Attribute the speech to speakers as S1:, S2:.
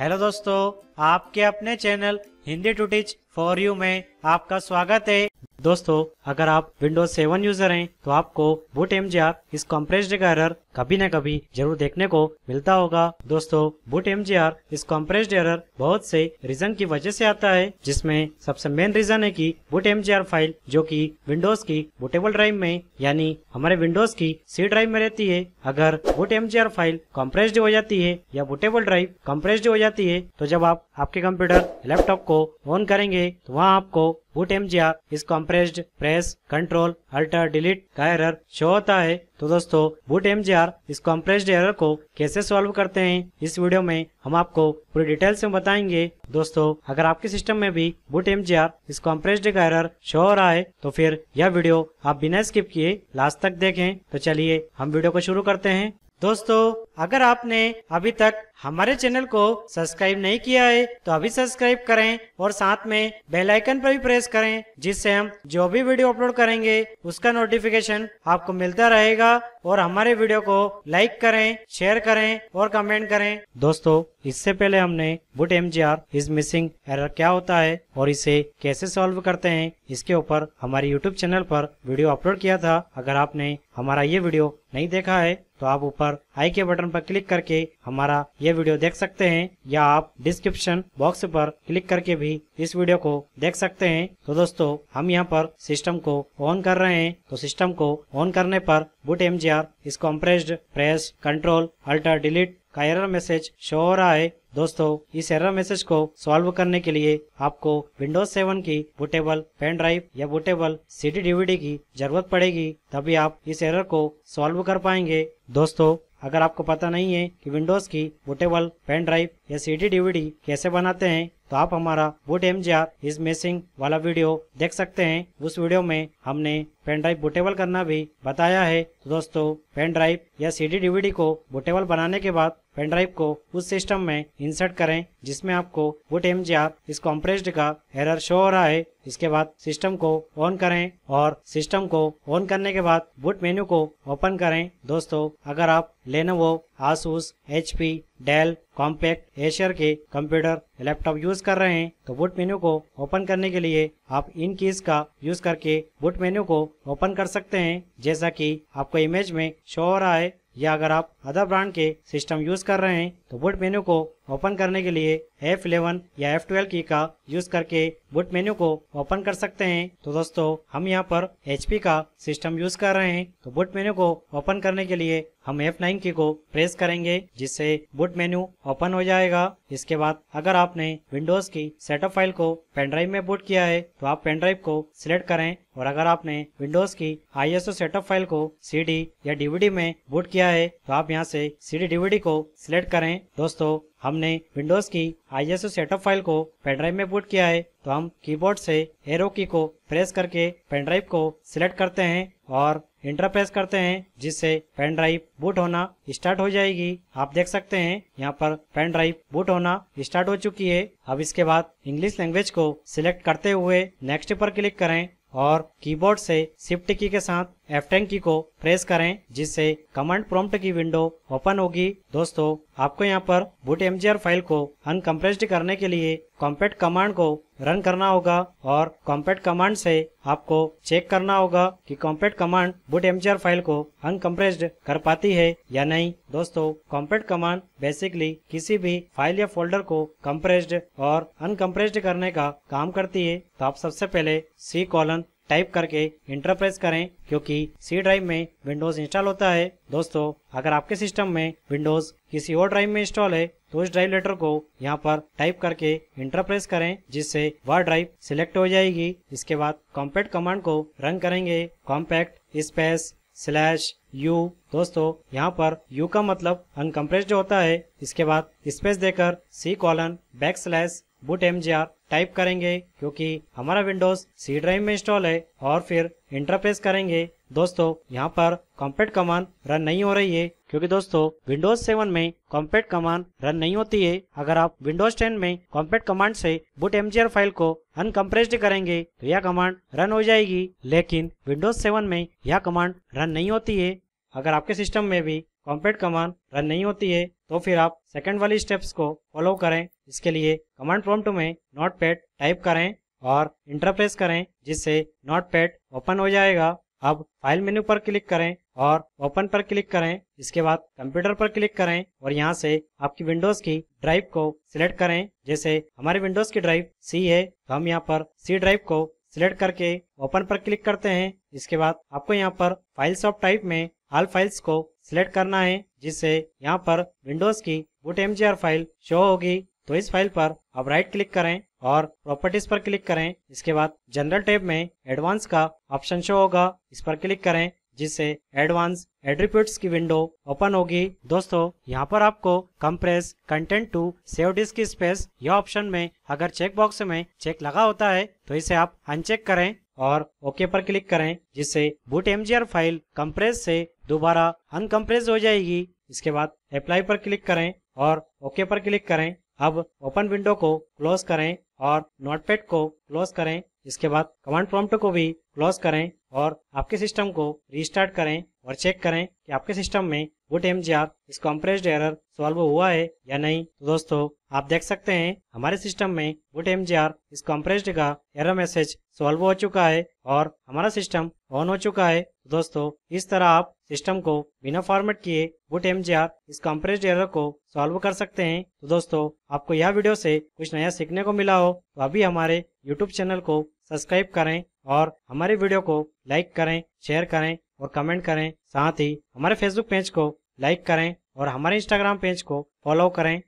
S1: hello दोस्तों आपके अपने channel Hindi to teach for you में आपका स्वागत है दोस्तों अगर आप विंडोज सेवन यूजर हैं तो आपको बूट एम इस कॉम्प्रेस्ड का एरर कभी न कभी जरूर देखने को मिलता होगा दोस्तों boot M is compressed error बहुत से रीजन की वजह से आता है जिसमें सबसे मेन रीजन है कि बूट एम फाइल जो कि विंडोज की बुटेबल ड्राइव में यानी हमारे विंडोज की सी ड्राइव में रहती है अगर बूट एम फाइल कॉम्प्रेस्ड हो जाती है या बुटेबल ड्राइव कम्प्रेस्ड हो जाती है तो जब आप आपके कंप्यूटर लैपटॉप को ऑन करेंगे तो वहाँ आपको boot M is compressed press press control alt delete का एरर शो होता है तो दोस्तों boot M is compressed error को कैसे सॉल्व करते हैं इस वीडियो में हम आपको पूरी डिटेल्स में बताएंगे दोस्तों अगर आपके सिस्टम में भी बूट एम इस कंप्रेस्ड का एरर शो हो रहा है तो फिर यह वीडियो आप बिना स्किप किए लास्ट तक देखें तो चलिए हम वीडियो को शुरू करते हैं दोस्तों अगर आपने अभी तक हमारे चैनल को सब्सक्राइब नहीं किया है तो अभी सब्सक्राइब करें और साथ में बेल आइकन पर भी प्रेस करें जिससे हम जो भी वीडियो अपलोड करेंगे उसका नोटिफिकेशन आपको मिलता रहेगा और हमारे वीडियो को लाइक करें शेयर करें और कमेंट करें दोस्तों इससे पहले हमने boot M G R is missing error क्या होता है और इसे कैसे सॉल्व करते हैं इसके ऊपर हमारे यूट्यूब चैनल पर वीडियो अपलोड किया था अगर आपने हमारा ये वीडियो नहीं देखा है तो आप ऊपर आई के बटन पर क्लिक करके हमारा ये वीडियो देख सकते हैं या आप डिस्क्रिप्शन बॉक्स पर क्लिक करके भी इस वीडियो को देख सकते हैं तो दोस्तों हम यहाँ पर सिस्टम को ऑन कर रहे हैं तो सिस्टम को ऑन करने पर boot M G R is compressed press control alt delete का एरर मैसेज शो हो रहा है दोस्तों इस एरर मैसेज को सॉल्व करने के लिए आपको विंडोज 7 की बुटेबल पेन ड्राइव या बुटेबल सीडी डीवीडी की जरूरत पड़ेगी तभी आप इस एरर को सॉल्व कर पाएंगे दोस्तों अगर आपको पता नहीं है कि विंडोज की बुटेबल पेन ड्राइव या सीडी डीवीडी कैसे बनाते हैं तो आप हमारा boot M G R is missing वाला वीडियो देख सकते हैं उस वीडियो में हमने पेन ड्राइव बुटेबल करना भी बताया है तो दोस्तों पेन ड्राइव या सीडी डीवीडी को बुटेबल बनाने के बाद पेन ड्राइव को उस सिस्टम में इंसर्ट करें जिसमें आपको बुट एम इस कॉम्प्रेस्ड का एरर शो हो रहा है इसके बाद सिस्टम को ऑन करें और सिस्टम को ऑन करने के बाद बुट मेन्यू को ओपन करें दोस्तों अगर आप Lenovo Asus H P Dell Compaq Acer के कंप्यूटर लैपटॉप यूज कर रहे हैं तो बुट मेन्यू को ओपन करने के लिए आप इन कीज का यूज करके बुट मेन्यू को ओपन कर सकते हैं जैसा कि आपको इमेज में शो हो रहा है या अगर आप अदर ब्रांड के सिस्टम यूज़ कर रहे हैं तो बुट मेन्यू को ओपन करने के लिए F11 या F12 की का यूज करके बुट मेन्यू को ओपन कर सकते हैं तो दोस्तों हम यहाँ पर HP का सिस्टम यूज कर रहे हैं तो बुट मेन्यू को ओपन करने के लिए हम F9 की को प्रेस करेंगे जिससे बुट मेन्यू ओपन हो जाएगा इसके बाद अगर आपने विंडोज की सेटअप फाइल को पेनड्राइव में बुट किया है तो आप पेनड्राइव को सिलेक्ट करें और अगर आपने विंडोज की ओ सेटअप फाइल को डी या डीवीडी में बुट किया है तो आप यहाँ से सीडी डीवीडी को सिलेक्ट करें दोस्तों हमने विंडोज की आईएसओ सेटअप फाइल को पेनड्राइव में बूट किया है तो हम कीबोर्ड से एरो की को प्रेस करके पेनड्राइव को सिलेक्ट करते हैं और इंटर प्रेस करते हैं जिससे पेनड्राइव बूट होना स्टार्ट हो जाएगी आप देख सकते हैं यहाँ पर पेनड्राइव बूट होना स्टार्ट हो चुकी है अब इसके बाद इंग्लिश लैंग्वेज को सिलेक्ट करते हुए नेक्स्ट पर क्लिक करें और कीबोर्ड से शिफ्ट की के साथ F10 की को प्रेस करें जिससे कमांड प्रॉम्प्ट की विंडो ओपन होगी दोस्तों आपको यहाँ पर बूट एम फाइल को अनकम्प्रेस्ड करने के लिए कॉम्पैक्ट कमांड को रन करना होगा और कॉम्पैक्ट कमांड से आपको चेक करना होगा कि compact command boot M file को अनकम्प्रेस्ड कर पाती है या नहीं दोस्तों कॉम्पैक्ट कमांड बेसिकली किसी भी फाइल या फोल्डर को कम्प्रेस्ड और अनकम्प्रेस्ड करने का काम करती है तो आप सबसे पहले सी कॉलन टाइप करके इंटर प्रेस करें क्योंकि सी ड्राइव में विंडोज इंस्टॉल होता है दोस्तों अगर आपके सिस्टम में विंडोज किसी और ड्राइव में इंस्टॉल है तो उस ड्राइव लेटर को यहाँ पर टाइप करके इंटर प्रेस करें जिससे वह ड्राइव सिलेक्ट हो जाएगी इसके बाद कॉम्पैक्ट कमांड को रन करेंगे कॉम्पैक्ट स्पेस स्लैश यू दोस्तों यहाँ पर यू का मतलब अनकम्प्रेस्ड होता है इसके बाद स्पेस देकर C colon back slash boot M type करेंगे क्योंकि हमारा विंडोज सी ड्राइव में इंस्टॉल है और फिर इंटरफेस करेंगे दोस्तों यहाँ पर कॉम्पेट कमान रन नहीं हो रही है क्योंकि दोस्तों विंडोज 7 में कॉम्पेट कमान रन नहीं होती है अगर आप विंडोज 10 में कॉम्पेट कमांड से बुट आर फाइल को अनकम्प्रेस्ड करेंगे तो यह कमांड रन हो जाएगी लेकिन विंडोज सेवन में यह कमांड रन नहीं होती है अगर आपके सिस्टम में भी कॉम्पेट कमांड रन नहीं होती है तो फिर आप सेकंड वाली स्टेप्स को फॉलो करें इसके लिए कमांड प्रॉम्प्ट में नोट टाइप करें और इंटरप्रेस करें जिससे नोट ओपन हो जाएगा अब फाइल मेन्यू पर क्लिक करें और ओपन पर क्लिक करें इसके बाद कंप्यूटर पर क्लिक करें और यहाँ से आपकी विंडोज की ड्राइव को सिलेक्ट करें जैसे हमारे विंडोज की ड्राइव सी है तो हम यहाँ पर सी ड्राइव को सिलेक्ट करके ओपन पर क्लिक करते हैं इसके बाद आपको यहाँ पर फाइल्स ऑफ टाइप में हाल फाइल्स को सिलेक्ट करना है जिससे यहाँ पर विंडोज की बुट एम फाइल शो होगी तो इस फाइल पर अब राइट क्लिक करें और प्रॉपर्टीज पर क्लिक करें इसके बाद जनरल टैब में एडवांस का ऑप्शन शो होगा इस पर क्लिक करें जिससे एडवांस एड्रीप्यूट की विंडो ओपन होगी दोस्तों यहाँ पर आपको compress content to save disk space यह ऑप्शन में अगर चेक बॉक्स में चेक लगा होता है तो इसे आप अनचेक करें और ओके पर क्लिक करें जिससे बूट एमजीआर फाइल कंप्रेस से दोबारा अनकम्प्रेस हो जाएगी इसके बाद अप्लाई पर क्लिक करें और ओके पर क्लिक करें अब ओपन विंडो को क्लोज करें और नोटपैड को क्लोज करें इसके बाद कमांड प्रॉम्प्ट को भी क्लोज करें और आपके सिस्टम को रिस्टार्ट करें और चेक करें कि आपके सिस्टम में boot M G R is compressed error solve हुआ है या नहीं तो दोस्तों आप देख सकते हैं हमारे सिस्टम में बुट एम इस कंप्रेस्ड का एरर मैसेज सॉल्व हो चुका है और हमारा सिस्टम ऑन हो चुका है तो दोस्तों इस तरह आप सिस्टम को बिना फॉर्मेट किए boot M is compressed error को सॉल्व कर सकते हैं तो दोस्तों आपको यह वीडियो से कुछ नया सीखने को मिला हो तो अभी हमारे यूट्यूब चैनल को सब्सक्राइब करें और हमारे वीडियो को लाइक करें शेयर करें और कमेंट करें साथ ही हमारे फेसबुक पेज को लाइक करें और हमारे इंस्टाग्राम पेज को फॉलो करें